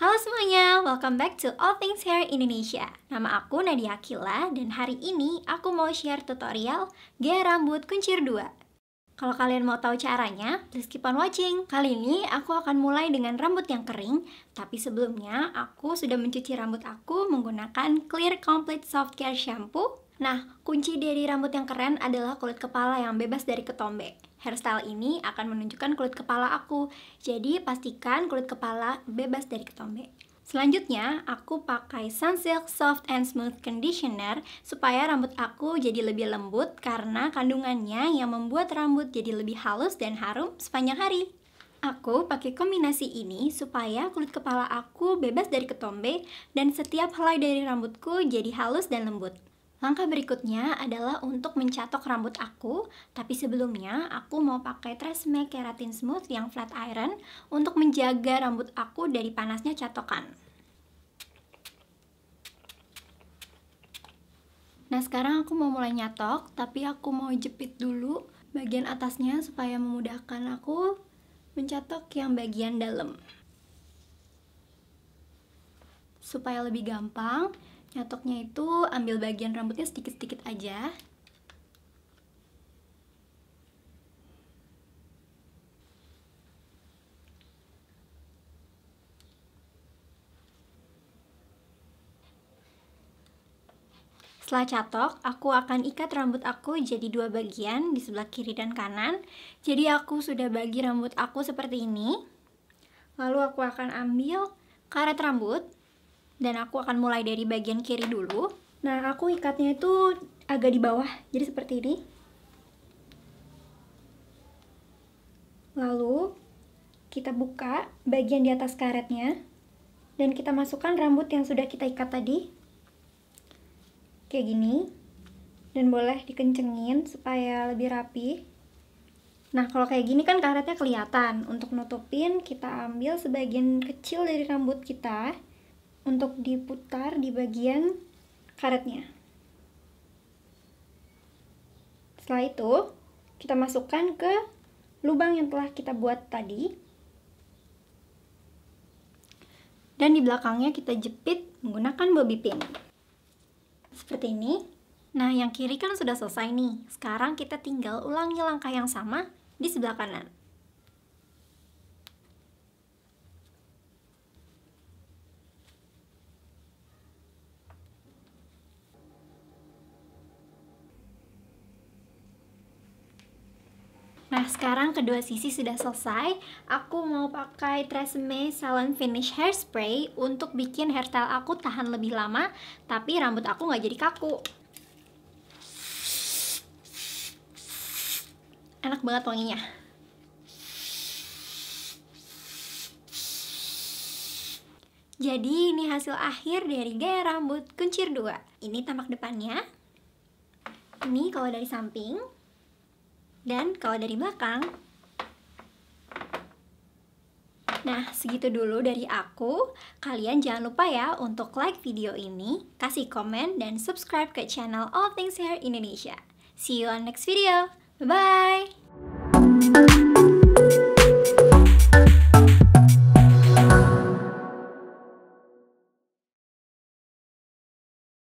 Halo semuanya, welcome back to All Things Hair Indonesia. Nama aku Nadia Akila dan hari ini aku mau share tutorial gaya rambut kuncir 2. Kalau kalian mau tahu caranya, please keep on watching. Kali ini aku akan mulai dengan rambut yang kering, tapi sebelumnya aku sudah mencuci rambut aku menggunakan Clear Complete Soft Care Shampoo. Nah, kunci dari rambut yang keren adalah kulit kepala yang bebas dari ketombe. Hairstyle ini akan menunjukkan kulit kepala aku, jadi pastikan kulit kepala bebas dari ketombe. Selanjutnya, aku pakai Sunsilk Soft and Smooth Conditioner supaya rambut aku jadi lebih lembut karena kandungannya yang membuat rambut jadi lebih halus dan harum sepanjang hari. Aku pakai kombinasi ini supaya kulit kepala aku bebas dari ketombe dan setiap helai dari rambutku jadi halus dan lembut. Langkah berikutnya adalah untuk mencatok rambut aku, tapi sebelumnya aku mau pakai Tresemme Keratin Smooth yang flat iron untuk menjaga rambut aku dari panasnya catokan. Nah sekarang aku mau mulai nyatok, tapi aku mau jepit dulu bagian atasnya supaya memudahkan aku mencatok yang bagian dalam. Supaya lebih gampang, Nyatoknya itu ambil bagian rambutnya sedikit-sedikit aja. Setelah catok, aku akan ikat rambut aku jadi dua bagian di sebelah kiri dan kanan. Jadi aku sudah bagi rambut aku seperti ini. Lalu aku akan ambil karet rambut dan aku akan mulai dari bagian kiri dulu nah aku ikatnya itu agak di bawah jadi seperti ini lalu kita buka bagian di atas karetnya dan kita masukkan rambut yang sudah kita ikat tadi kayak gini dan boleh dikencengin supaya lebih rapi Nah, kalau kayak gini kan karetnya kelihatan. Untuk nutupin, kita ambil sebagian kecil dari rambut kita untuk diputar di bagian karetnya. Setelah itu, kita masukkan ke lubang yang telah kita buat tadi. Dan di belakangnya kita jepit menggunakan bobby pin. Seperti ini. Nah, yang kiri kan sudah selesai nih. Sekarang kita tinggal ulangi langkah yang sama di sebelah kanan. Nah, sekarang kedua sisi sudah selesai. Aku mau pakai Tresemme Salon Finish Hairspray untuk bikin hairstyle aku tahan lebih lama, tapi rambut aku nggak jadi kaku. Enak banget wanginya. Jadi ini hasil akhir dari gaya rambut kuncir 2. Ini tampak depannya. Ini kalau dari samping. Dan kalau dari belakang, Nah, segitu dulu dari aku. Kalian jangan lupa ya untuk like video ini, kasih komen, dan subscribe ke channel All Things Hair Indonesia. See you on next video. Bye-bye!